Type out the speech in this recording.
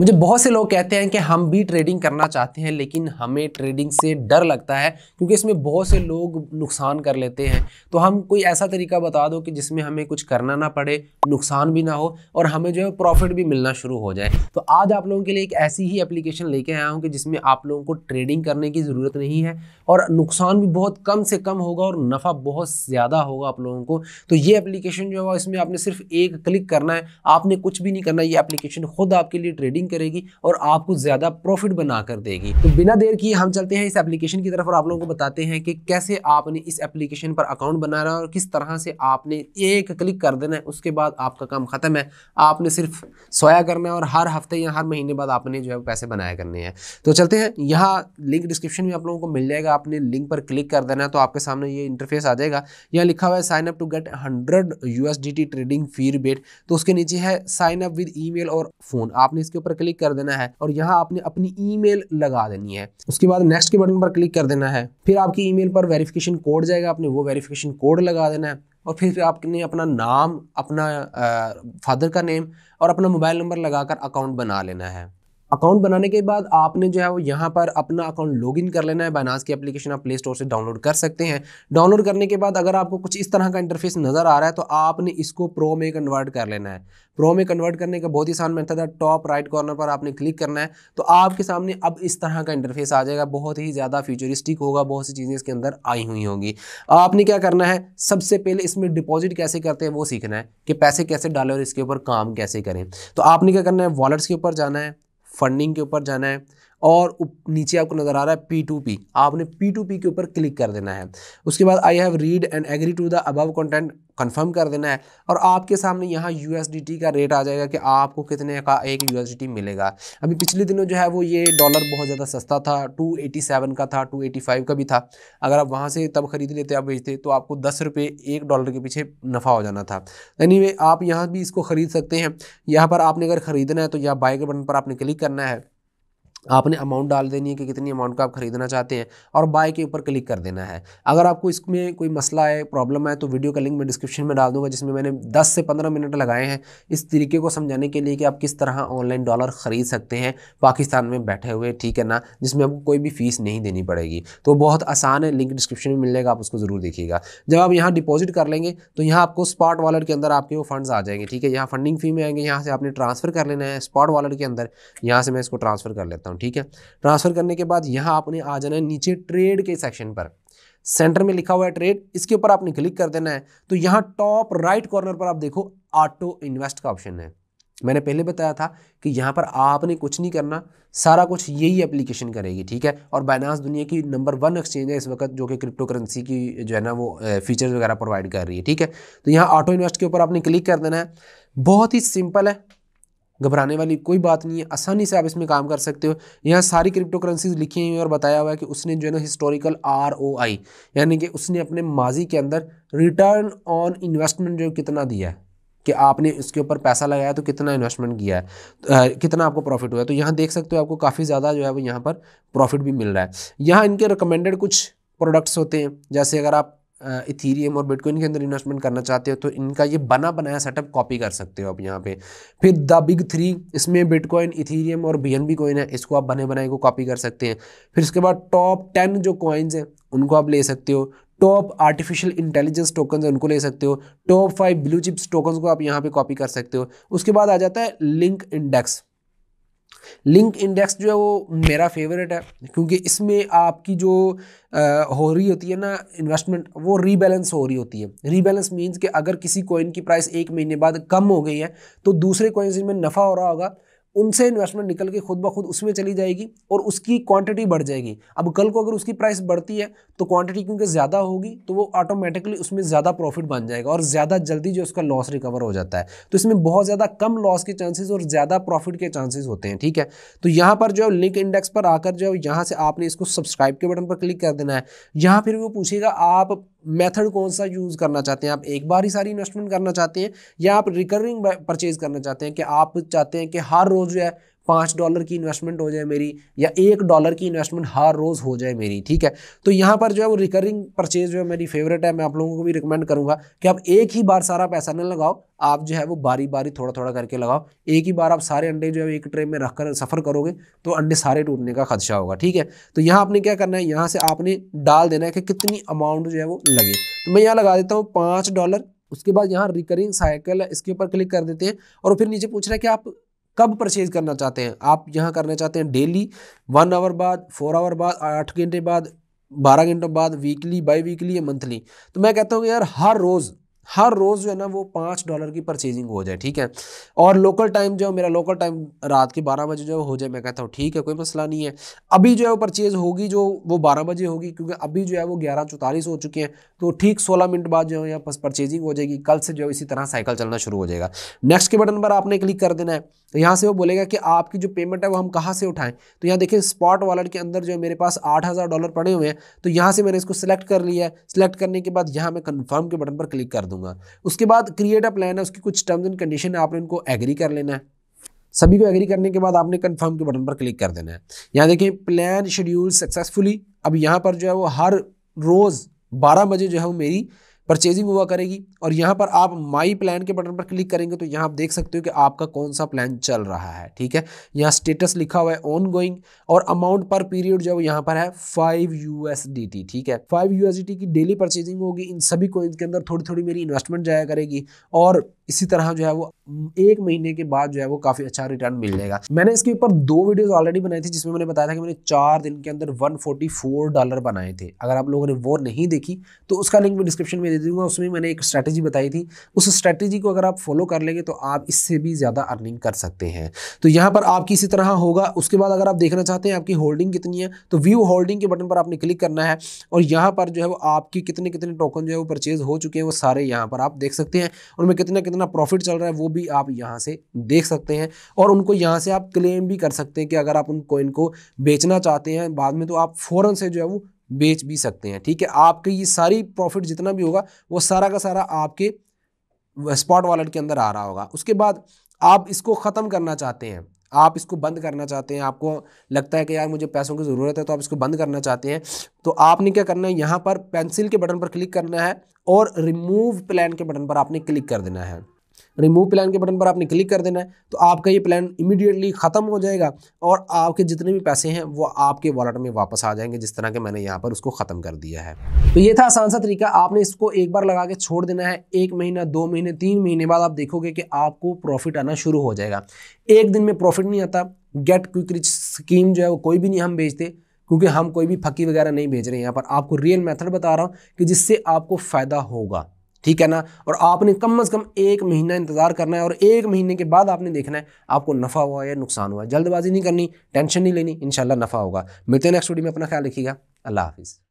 मुझे बहुत से लोग कहते हैं कि हम भी ट्रेडिंग करना चाहते हैं लेकिन हमें ट्रेडिंग से डर लगता है क्योंकि इसमें बहुत से लोग नुकसान कर लेते हैं तो हम कोई ऐसा तरीका बता दो कि जिसमें हमें कुछ करना ना पड़े नुकसान भी ना हो और हमें जो है प्रॉफिट भी मिलना शुरू हो जाए तो आज आप लोगों के लिए एक ऐसी ही एप्लीकेशन लेके आया हूँ कि जिसमें आप लोगों को ट्रेडिंग करने की ज़रूरत नहीं है और नुकसान भी बहुत कम से कम होगा और नफ़ा बहुत ज़्यादा होगा आप लोगों को तो ये एप्लीकेशन जो है इसमें आपने सिर्फ एक क्लिक करना है आपने कुछ भी नहीं करना ये एप्लीकेशन खुद आपके लिए ट्रेडिंग ट्रेडिंग करेगी और आपको ज़्यादा प्रॉफिट बना कर देगी तो बिना देर किए हम चलते हैं इस एप्लीकेशन की तरफ और आप लोगों को बताते हैं कि कैसे आपने इस एप्लीकेशन पर अकाउंट बनाना है और किस तरह से आपने एक क्लिक कर देना है उसके बाद आपका काम ख़त्म है आपने सिर्फ सोया करना है और हर हफ्ते या हर महीने बाद आपने जो है पैसे बनाया करने हैं तो चलते हैं यहाँ लिंक डिस्क्रिप्शन में आप लोगों को मिल जाएगा आपने लिंक पर क्लिक कर देना है तो आपके सामने ये इंटरफेस आ जाएगा यहाँ लिखा हुआ है sign up to get hundred U trading fee rebate तो उसके नीचे है साइन अप विद ई और फ़ोन आपने इसके ऊपर पर क्लिक कर देना है और यहाँ आपने अपनी ईमेल लगा देनी है उसके बाद नेक्स्ट के बटन पर क्लिक कर देना है फिर आपकी ईमेल पर वेरिफिकेशन कोड जाएगा आपने वो वेरिफिकेशन कोड लगा देना है और फिर आपने अपना नाम अपना फादर का नेम और अपना मोबाइल नंबर लगाकर अकाउंट बना लेना है अकाउंट बनाने के बाद आपने जो है वो यहाँ पर अपना अकाउंट लॉगिन कर लेना है बनास की एप्लीकेशन आप प्ले स्टोर से डाउनलोड कर सकते हैं डाउनलोड करने के बाद अगर आपको कुछ इस तरह का इंटरफेस नज़र आ रहा है तो आपने इसको प्रो में कन्वर्ट कर लेना है प्रो में कन्वर्ट करने का बहुत ही आसान मेथड है टॉप राइट कॉर्नर पर आपने क्लिक करना है तो आपके सामने अब इस तरह का इंटरफेस आ जाएगा बहुत ही ज़्यादा फ्यूचरिस्टिक होगा बहुत सी चीज़ें इसके अंदर आई हुई होंगी आपने क्या करना है सबसे पहले इसमें डिपॉजिट कैसे करते हैं वो सीखना है कि पैसे कैसे डालें और इसके ऊपर काम कैसे करें तो आपने क्या करना है वॉलेट्स के ऊपर जाना है फंडिंग के ऊपर जाना है और नीचे आपको नज़र आ रहा है पी टू पी आपने पी टू पी के ऊपर क्लिक कर देना है उसके बाद I have read and agree to the above content confirm कर देना है और आपके सामने यहाँ टी का रेट आ जाएगा कि आपको कितने का एक टी मिलेगा अभी पिछले दिनों जो है वो ये डॉलर बहुत ज़्यादा सस्ता था 287 का था 285 का भी था अगर आप वहाँ से तब ख़रीद लेते आप बेचते तो आपको दस रुपये एक डॉलर के पीछे नफ़ा हो जाना था एनी anyway, आप यहाँ भी इसको ख़रीद सकते हैं यहाँ पर आपने अगर ख़रीदना है तो यहाँ बाइक के बटन पर आपने क्लिक करना है आपने अमाउंट डाल देनी है कि कितनी अमाउंट का आप खरीदना चाहते हैं और बाय के ऊपर क्लिक कर देना है अगर आपको इसमें कोई मसला है प्रॉब्लम है तो वीडियो का लिंक मैं डिस्क्रिप्शन में डाल दूंगा जिसमें मैंने 10 से 15 मिनट लगाए हैं इस तरीके को समझाने के लिए कि आप किस तरह ऑनलाइन डॉलर ख़रीद सकते हैं पाकिस्तान में बैठे हुए ठीक है ना जिसमें आपको कोई भी फ़ीस नहीं देनी पड़ेगी तो बहुत आसान है लिंक डिस्क्रिप्शन में मिल जाएगा आप उसको ज़रूर देखिएगा जब आप यहाँ डिपॉजिट कर लेंगे तो यहाँ आपको स्पॉट वॉलेट के अंदर आपके वो फंड आ जाएंगे ठीक है यहाँ फंडिंग फी में आएंगे यहाँ से आपने ट्रांसफ़र कर लेना है स्पॉट वॉलेट के अंदर यहाँ से मैं इसको ट्रांसफ़र कर लेता हूँ हूँ ठीक है ट्रांसफ़र करने के बाद यहाँ आपने आ जाना है नीचे ट्रेड के सेक्शन पर सेंटर में लिखा हुआ है ट्रेड इसके ऊपर आपने क्लिक कर देना है तो यहाँ टॉप राइट कॉर्नर पर आप देखो ऑटो इन्वेस्ट का ऑप्शन है मैंने पहले बताया था कि यहाँ पर आपने कुछ नहीं करना सारा कुछ यही एप्लीकेशन करेगी ठीक है और बाइनास दुनिया की नंबर वन एक्सचेंज है इस वक्त जो कि क्रिप्टो करेंसी की जो है ना वो फीचर्स वगैरह प्रोवाइड कर रही है ठीक है तो यहाँ ऑटो इन्वेस्ट के ऊपर आपने क्लिक कर देना है बहुत ही सिंपल है घबराने वाली कोई बात नहीं है आसानी से आप इसमें काम कर सकते हो यहाँ सारी क्रिप्टो करेंसीज लिखी हुई और बताया हुआ है कि उसने जो है ना हिस्टोरिकल आर यानी कि उसने अपने माजी के अंदर रिटर्न ऑन इन्वेस्टमेंट जो कितना दिया है कि आपने इसके ऊपर पैसा लगाया तो कितना इन्वेस्टमेंट किया है तो, आ, कितना आपको प्रॉफिट हुआ है तो यहाँ देख सकते हो आपको काफ़ी ज़्यादा जो है वो यहाँ पर प्रॉफिट भी मिल रहा है यहाँ इनके रिकमेंडेड कुछ प्रोडक्ट्स होते हैं जैसे अगर आप इथीरियम और बिटकॉइन के अंदर इन्वेस्टमेंट करना चाहते हो तो इनका ये बना बनाया सेटअप कॉपी कर सकते हो आप यहाँ पे फिर द बिग थ्री इसमें बिटकॉइन इथीरियम और बी एन बी कॉइन है इसको आप बने बनाए को कॉपी कर सकते हैं फिर उसके बाद टॉप टेन जो कॉइन्स हैं उनको आप ले सकते हो टॉप आर्टिफिशियल इंटेलिजेंस टोकन है उनको ले सकते हो top five blue chips token को आप यहाँ पे कॉपी कर सकते हो उसके बाद आ जाता है लिंक इंडेक्स लिंक इंडेक्स जो है वो मेरा फेवरेट है क्योंकि इसमें आपकी जो आ, हो रही होती है ना इन्वेस्टमेंट वो रीबैलेंस हो रही होती है रीबैलेंस मींस कि अगर किसी कॉइन की प्राइस एक महीने बाद कम हो गई है तो दूसरे कॉइन में नफ़ा हो रहा होगा उनसे इन्वेस्टमेंट निकल के खुद ब खुद उसमें चली जाएगी और उसकी क्वांटिटी बढ़ जाएगी अब कल को अगर उसकी प्राइस बढ़ती है तो क्वांटिटी क्योंकि ज़्यादा होगी तो वो ऑटोमेटिकली उसमें ज़्यादा प्रॉफिट बन जाएगा और ज़्यादा जल्दी जो उसका लॉस रिकवर हो जाता है तो इसमें बहुत ज़्यादा कम लॉस के चांसेज और ज़्यादा प्रॉफिट के चांसेज होते हैं ठीक है तो यहाँ पर जो लिंक इंडेक्स पर आकर जो है यहाँ से आपने इसको सब्सक्राइब के बटन पर क्लिक कर देना है यहाँ फिर वो पूछेगा आप मेथड कौन सा यूज़ करना चाहते हैं आप एक बार ही सारी इन्वेस्टमेंट करना चाहते हैं या आप रिकरिंग परचेज़ करना चाहते हैं कि आप चाहते हैं कि हर रोज़ जो है पाँच डॉलर की इन्वेस्टमेंट हो जाए मेरी या एक डॉलर की इन्वेस्टमेंट हर रोज़ हो जाए मेरी ठीक है तो यहाँ पर जो है वो रिकरिंग परचेज जो है मेरी फेवरेट है मैं आप लोगों को भी रिकमेंड करूँगा कि आप एक ही बार सारा पैसा ना लगाओ आप जो है वो बारी बारी थोड़ा थोड़ा करके लगाओ एक ही बार आप सारे अंडे जो है एक ट्रे में रख कर सफ़र करोगे तो अंडे सारे टूटने का खदशा होगा ठीक है तो यहाँ आपने क्या करना है यहाँ से आपने डाल देना है कि कितनी अमाउंट जो है वो लगे तो मैं यहाँ लगा देता हूँ पाँच डॉलर उसके बाद यहाँ रिकरिंग साइकिल इसके ऊपर क्लिक कर देते हैं और फिर नीचे पूछ रहे हैं कि आप कब परचेज करना चाहते हैं आप यहाँ करना चाहते हैं डेली वन आवर बाद फोर आवर बाद आठ घंटे बाद बारह घंटों बाद वीकली बाई वीकली या मंथली तो मैं कहता हूँ यार हर रोज़ हर रोज़ जो है ना वो पाँच डॉलर की परचेजिंग हो जाए ठीक है और लोकल टाइम जो मेरा लोकल टाइम रात के बारह बजे जो हो जाए मैं कहता हूँ ठीक है कोई मसला नहीं है अभी जो है वो परचेज़ होगी जो वो बारह बजे होगी क्योंकि अभी जो है वो ग्यारह चौतालीस हो चुके हैं तो ठीक सोलह मिनट बाद जो है यहाँ पर परचेजिंग हो जाएगी कल से जो है इसी तरह साइकिल चलना शुरू हो जाएगा नेक्स्ट के बटन पर आपने क्लिक कर देना है तो यहाँ से वो बोलेगा कि आपकी जो पेमेंट है वो हम कहाँ से उठाएं तो यहाँ देखिए स्पॉट वॉलेट के अंदर जो मेरे पास आठ हज़ार डॉलर पड़े हुए हैं तो यहाँ से मैंने इसको सिलेक्ट कर लिया है सिलेक्ट करने के बाद यहाँ मैं कन्फर्म के बटन पर क्लिक कर दूँ दूंगा उसके बाद क्रिएट अ प्लान है उसकी कुछ टर्म्स एंड कंडीशन है आपने उनको एग्री कर लेना है सभी को एग्री करने के बाद आपने कन्फर्म के बटन पर क्लिक कर देना है यहाँ देखिए प्लान शेड्यूल सक्सेसफुली अब यहाँ पर जो है वो हर रोज़ बारह बजे जो है वो मेरी परचेजिंग हुआ करेगी और यहाँ पर आप माई प्लान के बटन पर क्लिक करेंगे तो यहाँ आप देख सकते हो कि आपका कौन सा प्लान चल रहा है ठीक है यहाँ स्टेटस लिखा हुआ है ऑन गोइंग और अमाउंट पर पीरियड जो यहाँ पर है फाइव यू ठीक है फाइव यू की डेली परचेजिंग होगी इन सभी कोइंस के अंदर थोड़ी थोड़ी मेरी इन्वेस्टमेंट जाया करेगी और इसी तरह जो है वो एक महीने के बाद जो है वो काफ़ी अच्छा रिटर्न मिल जाएगा मैंने इसके ऊपर दो वीडियोस ऑलरेडी बनाई थी जिसमें मैंने बताया था कि मैंने चार दिन के अंदर 144 डॉलर बनाए थे अगर आप लोगों ने वो नहीं देखी तो उसका लिंक मैं डिस्क्रिप्शन में दे दूंगा उसमें मैंने एक स्ट्रैटेजी बताई थी उस स्ट्रैटेजी को अगर आप फॉलो कर लेंगे तो आप इससे भी ज़्यादा अर्निंग कर सकते हैं तो यहाँ पर आपकी इसी तरह होगा उसके बाद अगर आप देखना चाहते हैं आपकी होल्डिंग कितनी है तो व्यू होल्डिंग के बटन पर आपने क्लिक करना है और यहाँ पर जो है वो आपकी कितने कितने टोकन जो है वो परचेज हो चुके हैं वो सारे यहाँ पर आप देख सकते हैं और कितने कितने कितना प्रॉफिट चल रहा है वो भी आप यहाँ से देख सकते हैं और उनको यहाँ से आप क्लेम भी कर सकते हैं कि अगर आप उन कोइन को बेचना चाहते हैं बाद में तो आप फ़ौरन से जो है वो बेच भी सकते हैं ठीक है आपके ये सारी प्रॉफिट जितना भी होगा वो सारा का सारा आपके स्पॉट वॉलेट के अंदर आ रहा होगा उसके बाद आप इसको ख़त्म करना चाहते हैं आप इसको बंद करना चाहते हैं आपको लगता है कि यार मुझे पैसों की ज़रूरत है तो आप इसको बंद करना चाहते हैं तो आपने क्या करना है यहाँ पर पेंसिल के बटन पर क्लिक करना है और रिमूव प्लान के बटन पर आपने क्लिक कर देना है रिमूव प्लान के बटन पर आपने क्लिक कर देना है तो आपका ये प्लान इमीडिएटली ख़त्म हो जाएगा और आपके जितने भी पैसे हैं वो आपके वॉलेट में वापस आ जाएंगे जिस तरह के मैंने यहाँ पर उसको ख़त्म कर दिया है तो ये था आसान सा तरीका आपने इसको एक बार लगा के छोड़ देना है एक महीना दो महीने तीन महीने बाद आप देखोगे कि आपको प्रॉफिट आना शुरू हो जाएगा एक दिन में प्रॉफिट नहीं आता गेट क्विक रिच स्कीम जो है वो कोई भी नहीं हम बेचते क्योंकि हम कोई भी फकी वगैरह नहीं भेज रहे हैं यहाँ पर आपको रियल मेथड बता रहा हूँ कि जिससे आपको फ़ायदा होगा ठीक है ना और आपने कम अज़ कम एक महीना इंतज़ार करना है और एक महीने के बाद आपने देखना है आपको नफ़ा हुआ या नुकसान हुआ जल्दबाजी नहीं करनी टेंशन नहीं लेनी इन नफ़ा होगा मिलते हैं नेक्स्ट वीडियो में अपना ख्याल रखिएगा अल्लाह हाफिज़